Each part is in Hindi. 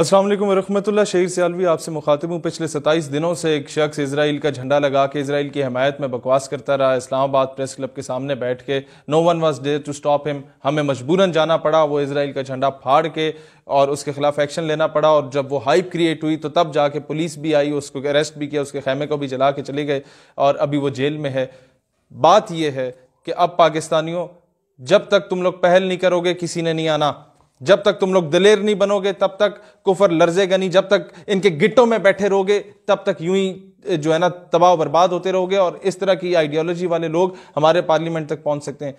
असलम वरहमतुल्ला शहीर सियालवी आपसे मुखातिब हूँ पिछले 27 दिनों से एक शख्स इसराइल का झंडा लगा के इसराइल की हमायत में बकवास करता रहा इस्लामाबाद प्रेस क्लब के सामने बैठ के no one was there to stop him हमें मजबूरन जाना पड़ा वो इसराइल का झंडा फाड़ के और उसके खिलाफ एक्शन लेना पड़ा और जब वो हाइप क्रिएट हुई तो तब जाके पुलिस भी आई उसको अरेस्ट भी किया उसके खेमे को भी जला के चले गए और अभी वो जेल में है बात यह है कि अब पाकिस्तानियों जब तक तुम लोग पहल नहीं करोगे किसी ने नहीं आना जब तक तुम लोग दलेर नहीं बनोगे तब तक कुफर लर्जेगा नहीं जब तक इनके गिट्टों में बैठे रहोगे तब तक यूं ही जो है ना तबाह बर्बाद होते रहोगे और इस तरह की आइडियोलॉजी वाले लोग हमारे पार्लियामेंट तक पहुंच सकते हैं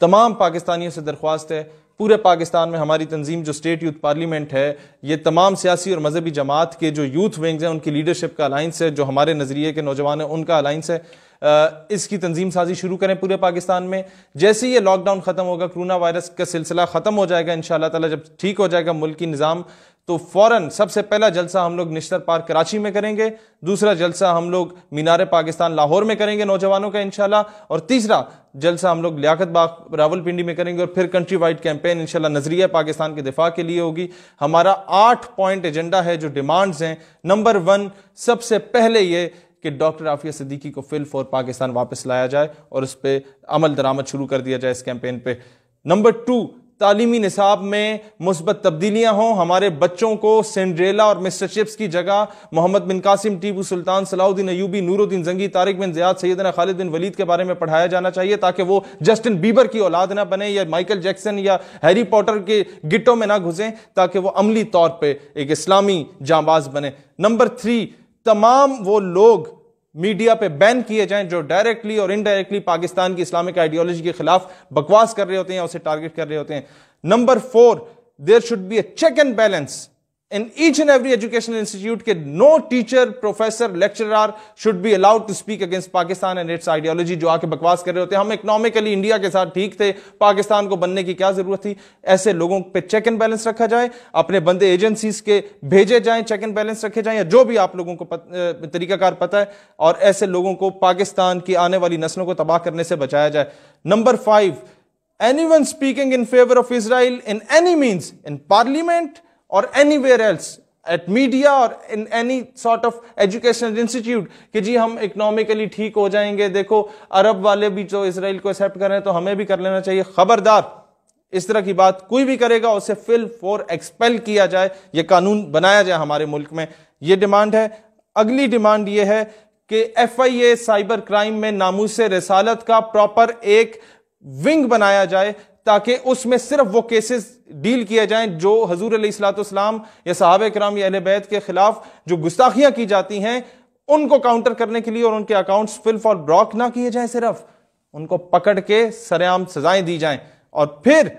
तमाम पाकिस्तानियों से दरख्वास्त है पूरे पाकिस्तान में हमारी तंजीम जो स्टेट यूथ पार्लियामेंट है ये तमाम सियासी और मजहबी जमात के जो यूथ विंग्स हैं उनकी लीडरशिप का अलाइंस है जो हमारे नज़रिए के नौजवान हैं उनका अलाइंस है इसकी तंजीम साजी शुरू करें पूरे पाकिस्तान में जैसे ही ये लॉकडाउन ख़त्म होगा कोरोना वायरस का सिलसिला ख़त्म हो जाएगा इन शाह तब ठीक हो जाएगा मुल्क निज़ाम तो फौरन सबसे पहला जलसा हम लोग निश्तर पार्क कराची में करेंगे दूसरा जलसा हम लोग मीनार पाकिस्तान लाहौर में करेंगे नौजवानों का इनशाला और तीसरा जलसा हम लोग लियाकत बाग रावलपिंडी में करेंगे और फिर कंट्री वाइड कैंपेन इनशाला नजरिया पाकिस्तान के दिफा के लिए होगी हमारा आठ पॉइंट एजेंडा है जो डिमांड्स हैं नंबर वन सबसे पहले ये कि डॉक्टर आफिया सिद्दीकी को फिल फॉर पाकिस्तान वापस लाया जाए और उस पर अमल दरामद शुरू कर दिया जाए इस कैंपेन पर नंबर टू तालीमी निसाब में मुस्बत तब्दीलियाँ हों हमारे बच्चों को सेंड्रेला और मिस्टर चिप्स की जगह मोहम्मद बिन कासिम टीपू सुल्तान सलाउद्दीन अयूबी नूरुद्दीन जंगी तारिक बिन जयाद सैदना खालिद बिन वलीद के बारे में पढ़ाया जाना चाहिए ताकि वो जस्टिन बीबर की औलाद ना बने या माइकल जैक्सन या हैरी पॉटर के गिटों में ना घुसें ताकि वो अमली तौर पर एक इस्लामी जाबाज बने नंबर थ्री तमाम वो लोग मीडिया पे बैन किए जाएं जो डायरेक्टली और इनडायरेक्टली पाकिस्तान की इस्लामिक आइडियोलॉजी के खिलाफ बकवास कर रहे होते हैं उसे टारगेट कर रहे होते हैं number four there should be a check and balance in each and every educational institute that no teacher professor lecturer should be allowed to speak against pakistan and its ideology jo aake bakwas kar rahe hote hain hum economically india ke sath theek the pakistan ko banne ki kya zarurat thi aise logon pe check and balance rakha jaye apne bande agencies ke bheje jaye check and balance rakhe jaye ya jo bhi aap logon ko tarika kar pata hai aur aise logon ko pakistan ki aane wali naslon ko tabah karne se bachaya jaye number 5 anyone speaking in favor of Israel in any means, in parliament, anywhere else at media और in any sort of educational institute कि जी हम इकोनॉमिकली ठीक हो जाएंगे देखो अरब वाले भी जो इसराइल को एक्सेप्ट कर रहे हैं तो हमें भी कर लेना चाहिए खबरदार इस तरह की बात कोई भी करेगा उसे फिल फॉर एक्सपेल किया जाए ये कानून बनाया जाए हमारे मुल्क में ये डिमांड है अगली डिमांड ये है कि F I A cyber crime में नामूस रसालत का प्रॉपर एक विंग बनाया जाए ताकि उसमें सिर्फ वो केसेस डील किए जाएं जो हजूर सलाम या साहब कराम या बैत के खिलाफ जो गुस्ताखियां की जाती हैं उनको काउंटर करने के लिए और उनके अकाउंट फिल फॉर ब्लॉक ना किए जाएं सिर्फ उनको पकड़ के सरेआम सजाएं दी जाएं और फिर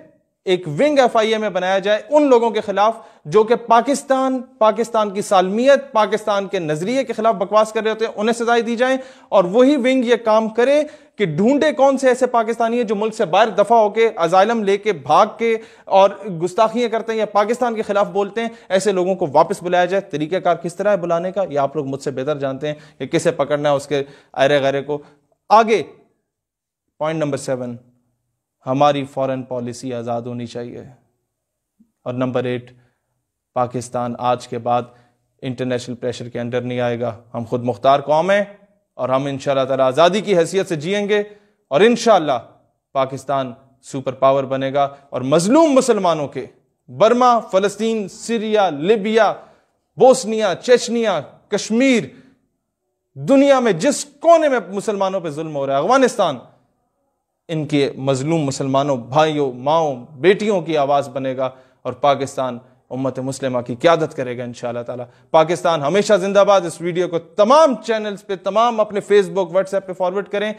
एक विंग एफ में बनाया जाए उन लोगों के खिलाफ जो कि पाकिस्तान पाकिस्तान की सालमियत पाकिस्तान के नजरिए के खिलाफ बकवास कर रहे होते हैं उन्हें सजाएं दी जाए और वही विंग ये काम करे कि ढूंढे कौन से ऐसे पाकिस्तानी हैं जो मुल्क से बाहर दफा होकर अजायलम लेके भाग के और गुस्ताखियां करते हैं या पाकिस्तान के खिलाफ बोलते हैं ऐसे लोगों को वापस बुलाया जाए तरीक़ाकार किस तरह है बुलाने का यह आप लोग मुझसे बेहतर जानते हैं कि किसे पकड़ना है उसके अरे गरे को आगे पॉइंट नंबर सेवन हमारी फॉरेन पॉलिसी आज़ाद होनी चाहिए और नंबर एट पाकिस्तान आज के बाद इंटरनेशनल प्रेशर के अंडर नहीं आएगा हम खुद मुख्तार कौम हैं और हम इन तला आज़ादी की हैसियत से जियेंगे और इन पाकिस्तान सुपर पावर बनेगा और मजलूम मुसलमानों के बर्मा फ़लस्तीन Syria Libya Bosnia Chechnya Kashmir दुनिया में जिस कोने में मुसलमानों पर जुल्म हो रहा है अफगानिस्तान इनके मज़लूम मुसलमानों भाइयों माओ बेटियों की आवाज़ बनेगा और पाकिस्तान उम्मत मुस्लिमा की क्यादत करेगा इन ताला पाकिस्तान हमेशा जिंदाबाद इस वीडियो को तमाम चैनल्स पे तमाम अपने फेसबुक व्हाट्सएप पे फॉरवर्ड करें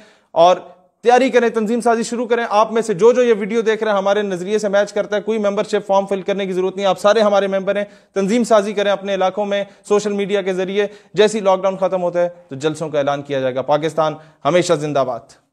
और तैयारी करें तंजीम साजी शुरू करें आप में से जो जो ये वीडियो देख रहे हैं हमारे नजरिए से मैच करता है कोई मेंबरशिप फॉर्म फिल करने की जरूरत नहीं आप सारे हमारे मेंबर हैं तंजीम साजी करें अपने इलाकों में सोशल मीडिया के जरिए जैसी लॉकडाउन खत्म होता है तो जलसों का ऐलान किया जाएगा पाकिस्तान हमेशा जिंदाबाद